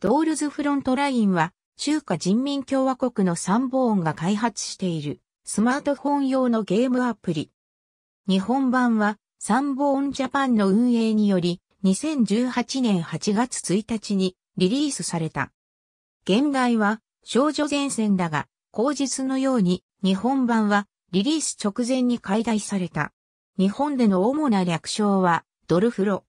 ドールズフロントラインは、中華人民共和国の参謀音が開発している、スマートフォン用のゲームアプリ。日本版は、参謀音ジャパンの運営により、2018年8月1日にリリースされた。現代は、少女前線だが、後日のように、日本版は、リリース直前に解体された。日本での主な略称は、ドルフロ。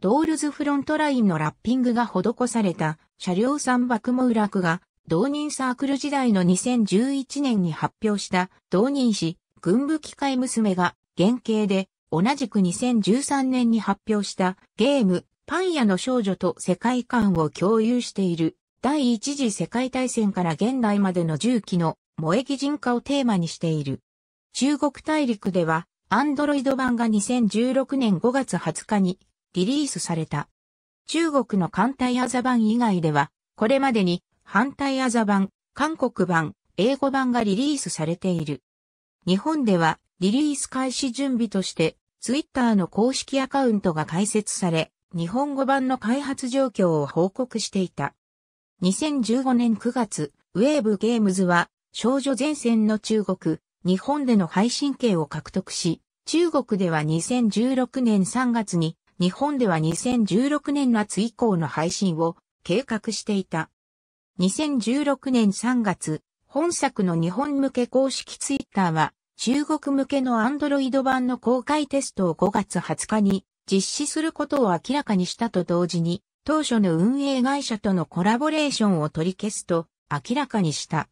ドールズフロントラインのラッピングが施された車両三幕も裏区が同人サークル時代の2011年に発表した同人誌軍部機械娘が原型で同じく2013年に発表したゲームパン屋の少女と世界観を共有している第一次世界大戦から現代までの重機の萌え擬人化をテーマにしている。中国大陸ではアンドロイド版が2016年5月20日にリリースされた。中国の艦隊アザ版以外では、これまでに反対アザ版、韓国版、英語版がリリースされている。日本ではリリース開始準備として、ツイッターの公式アカウントが開設され、日本語版の開発状況を報告していた。2015年9月、ウェーブゲームズは少女前線の中国、日本での配信権を獲得し、中国では2016年3月に日本では2016年夏以降の配信を計画していた。2016年3月、本作の日本向け公式ツイッターは、中国向けのアンドロイド版の公開テストを5月20日に実施することを明らかにしたと同時に、当初の運営会社とのコラボレーションを取り消すと明らかにした。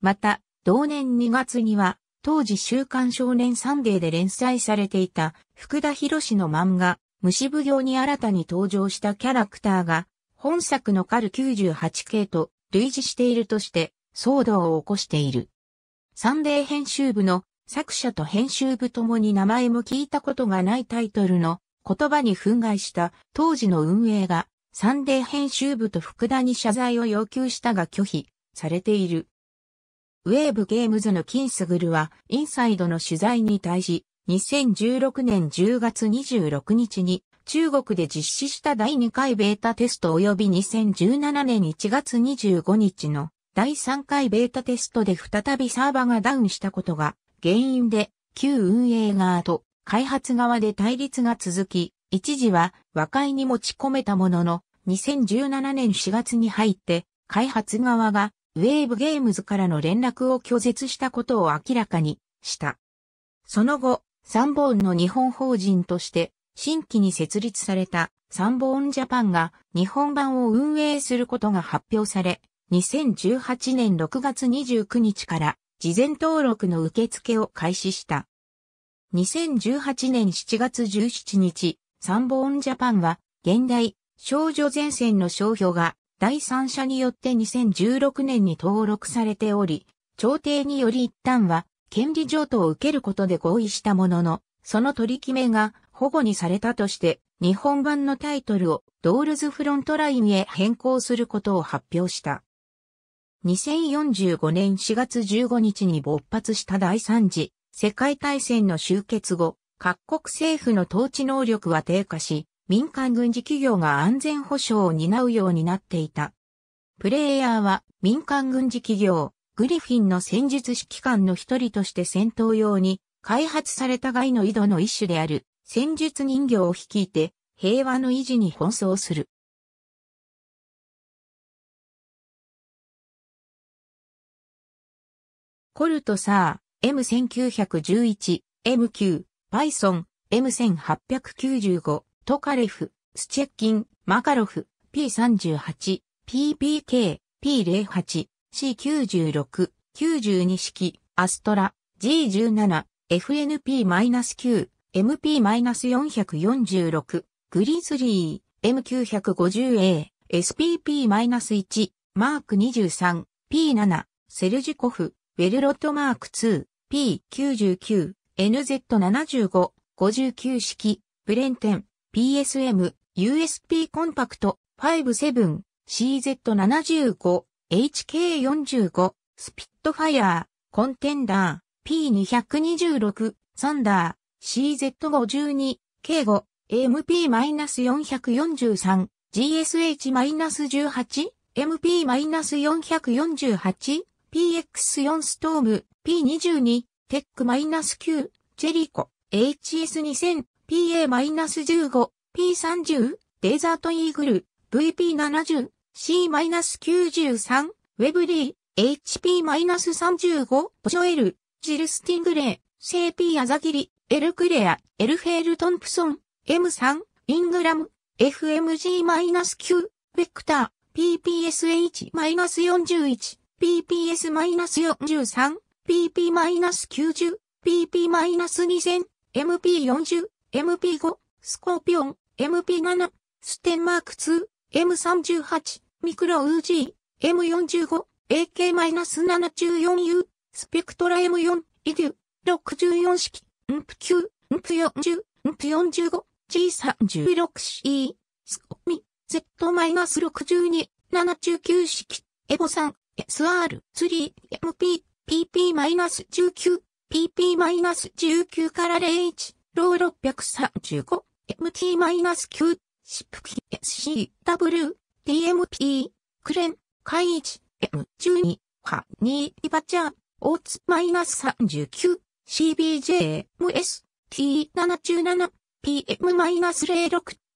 また、同年2月には、当時週刊少年サンデーで連載されていた福田博士の漫画、虫奉行に新たに登場したキャラクターが、本作のカル98系と類似しているとして、騒動を起こしている。サンデー編集部の作者と編集部ともに名前も聞いたことがないタイトルの言葉に憤慨した当時の運営がサンデー編集部と福田に謝罪を要求したが拒否されている。ウェーブゲームズのキンスグルはインサイドの取材に対し2016年10月26日に中国で実施した第2回ベータテスト及び2017年1月25日の第3回ベータテストで再びサーバがダウンしたことが原因で旧運営側と開発側で対立が続き、一時は和解に持ち込めたものの2017年4月に入って開発側がウェーブゲームズからの連絡を拒絶したことを明らかにした。その後、三本の日本法人として新規に設立されたサンボーンジャパンが日本版を運営することが発表され、2018年6月29日から事前登録の受付を開始した。2018年7月17日、サンボーンジャパンは現代少女前線の商標が第三者によって2016年に登録されており、朝廷により一旦は権利譲渡を受けることで合意したものの、その取り決めが保護にされたとして、日本版のタイトルをドールズフロントラインへ変更することを発表した。2045年4月15日に勃発した第3次世界大戦の終結後、各国政府の統治能力は低下し、民間軍事企業が安全保障を担うようになっていた。プレイヤーは民間軍事企業、グリフィンの戦術指揮官の一人として戦闘用に開発されたガの井戸の一種である戦術人形を率いて平和の維持に奔走する。コルトサー、M1911、M9、パイソン、M1895、トカレフ、スチェッキン、マカロフ、P38、PPK、P08、C96、92式、アストラ、G17、FNP-9、MP-446、グリズリー、M950A、SPP-1、マーク23、P7、セルジコフ、ウェルロットマーク2、P99、NZ75、59式、ブレンテン、PSM、u s p コンパクト、57、CZ75、HK45、スピットファイアー、コンテンダー、P226、サンダー、CZ52、K5、AMP-443、GSH-18、MP-448、PX4 ストーム、P22、テック -9、チェリコ、HS2000、PA-15、P30、デザートイーグル、VP70、C-93、ウェブリー、HP-35、トショエル、ジルスティングレイ、セーピーアザギリ、エルクレア、エルフェールトンプソン、M3、イングラム、FMG-9、ベクター、PPSH-41、PPS-43、PP-90、PP-2000、MP40、MP5、スコーピオン、MP7、ステンマーク2、M38、ミクロ UG、M45、AK-74U、スペクトラ M4、イデュ、64式、ンプ9、ンプ40、ンプ 45G36C、スコミ、Z-62、79式、エボ3、SR、3、MP、PP-19、PP-19 から01、ロー635、MT-9、シップキ SCW、TMP、クレン、カイイチ、M12、ハニー、リバチャー、オーツ、マイナス39、CBJ、MS、T77、PM-06 マイナス、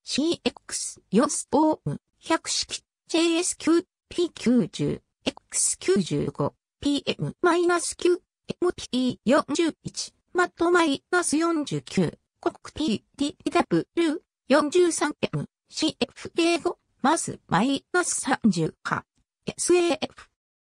c x ヨス、オーム、100式、j s q P90、X95、PM-9 マイナス、MP41、マットマイナス49、コックピ PTW43M、CFA5、マス、マイナス30か。SAF。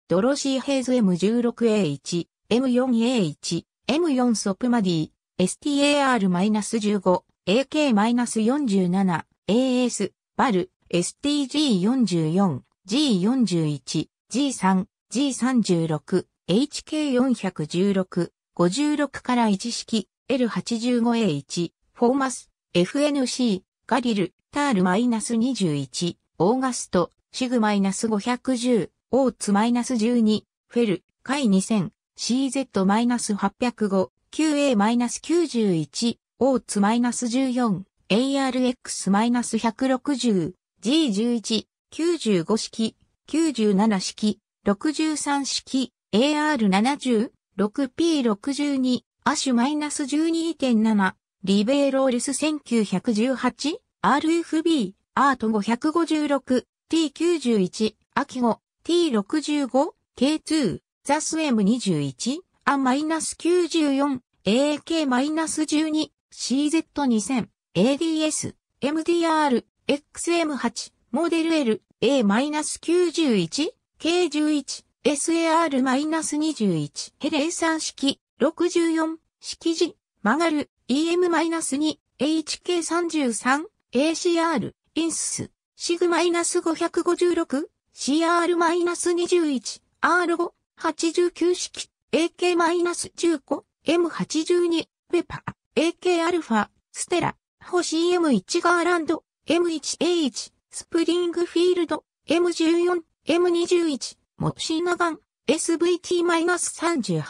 ドロシー・ヘイズ M16A1、M4A1、M4 ソプマディ、STAR-15、AK-47、AS、バル、STG44、G41、G3、G36、HK416、56から1式、L85A1、フォーマス、FNC、ガリル、タール -21、オーガスト、シグマイナス510、オーツマイナス12、フェル、カイ2000、CZ マイナス805、QA マイナス91、オーツマイナス14、ARX マイナス160、G11、95式、97式、63式、AR70、6P62、アシュマイナス12.7、リベロールス 1918?RFB、アート556、T91、秋語、T65、K2、ザス M21、A-94、AK-12、CZ2000、ADS、MDR、XM8、モデル L、A-91、K11、SAR-21、ヘレイ3式、64、式字曲がる、EM-2、HK33、ACR、インス、シグマイナス 556? CR-21 マイナス、R5、89式、AK-15 マイナス、M82、ベパ、AK アルファ、ステラ、星 M1 ガーランド、M1A1、スプリングフィールド、M14、M21、モシーナガン、SVT-38、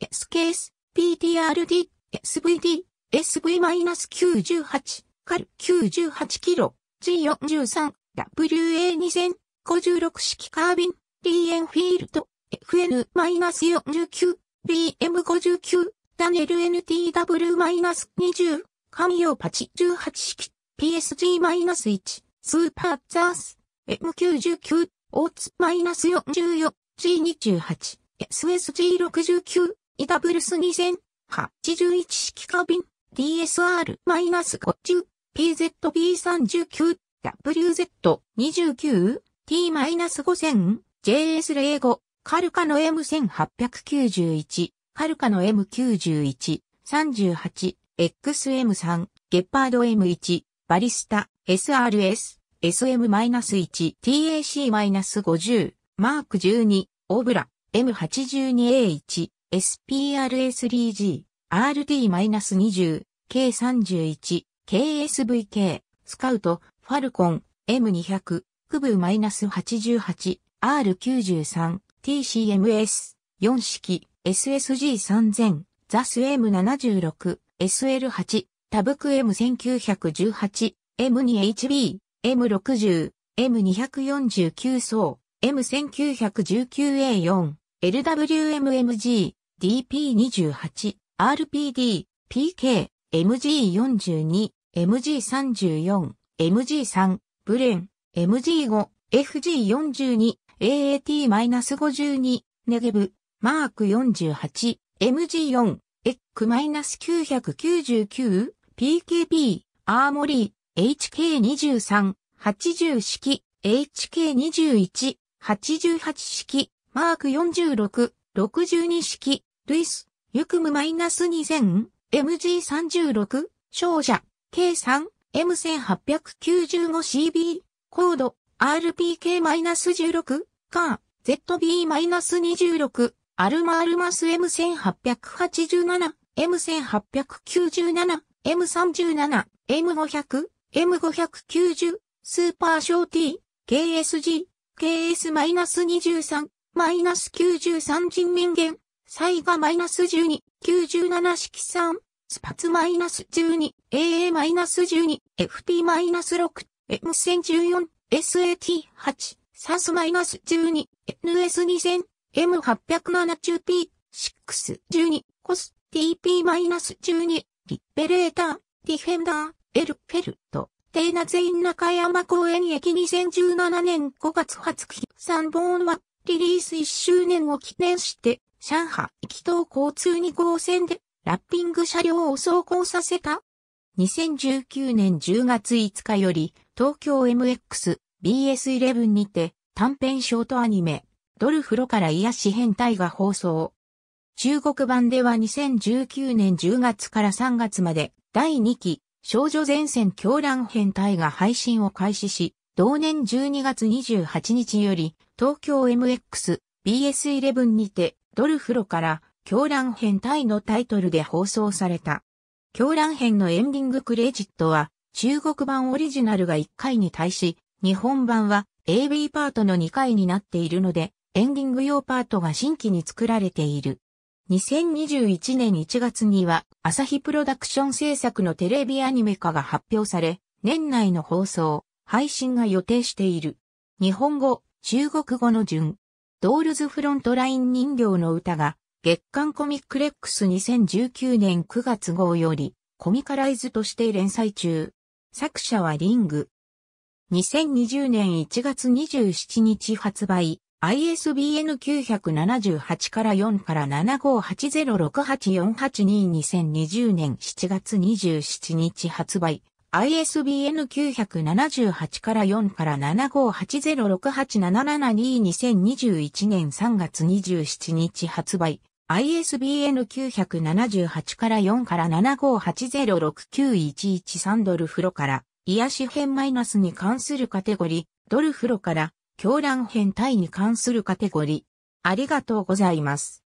SKS、PTRD、SVD、SV-98、カル98キロ。g 4 3 w a 2 0 0 0 5 6式カービン、リーエンフィールド、FN-49、BM59、ダネル NTW-20、神用パチ18式、PSG-1、スーパーザース、M99、オーツ -44、g 2 8 SSG69、イダブルス2000、81式カービン、DSR-50、PZB39、WZ29、T-5000、JS05、カルカの M1891、カルカの M91、38、XM3、ゲッパード M1、バリスタ、SRS、SM-1、TAC-50、マーク12、オブラ、M82A1、SPRS3G、RT-20、K31、KSVK、スカウト、ファルコン、M200、区部 -88、R93、TCMS、4式、SSG3000、ザス M76、SL8、タブク M1918、M2HB、M60、M249 層、M1919A4、LWMMG、DP28、RPD、PK、MG42、MG34、MG3、ブレン、MG5、FG42、AAT-52、ネゲブ、マーク48、MG4、エック -999、p k p アーモリー、HK23、80式、HK21、88式、マーク46、62式、ルイス、ユクム -2000、MG36、勝者、k 3M1895CB、コード、RPK-16、カー、ZB-26、アルマアルマス M1887、M1897、M37、M500、M590、スーパーショー T、KSG、KS-23、マイナス93人民元。サイガマイナス12、97式3、スパツマイナス12、AA マイナス12、FP マイナス6、M1014、SAT8、サスマイナス12、NS2000、M870P、612、コス、TP マイナス12、リッペレーター、ディフェンダー、エルフェルト、テーナ全員中山公園駅2017年5月20日、3本は、リリース1周年を記念して、上海気等交通2号線でラッピング車両を走行させた。2019年10月5日より東京 MX BS11 にて短編ショートアニメドルフロから癒し変態が放送。中国版では2019年10月から3月まで第2期少女前線狂乱変態が配信を開始し、同年12月28日より東京 MX BS11 にてドルフロから狂乱編タイのタイトルで放送された。狂乱編のエンディングクレジットは中国版オリジナルが1回に対し、日本版は AB パートの2回になっているので、エンディング用パートが新規に作られている。2021年1月には、朝日プロダクション制作のテレビアニメ化が発表され、年内の放送、配信が予定している。日本語、中国語の順、ドールズフロントライン人形の歌が、月刊コミックレックス2019年9月号より、コミカライズとして連載中。作者はリング。2020年1月27日発売、ISBN 978から4から75806848222020年7月27日発売、ISBN 978から4から7 5 8 0 6 8 7 7 2 2 0 2 1年3月27日発売。ISBN 978から4から75806911ドルフロから、癒し編マイナスに関するカテゴリー、ドルフロから、狂乱編対に関するカテゴリー。ありがとうございます。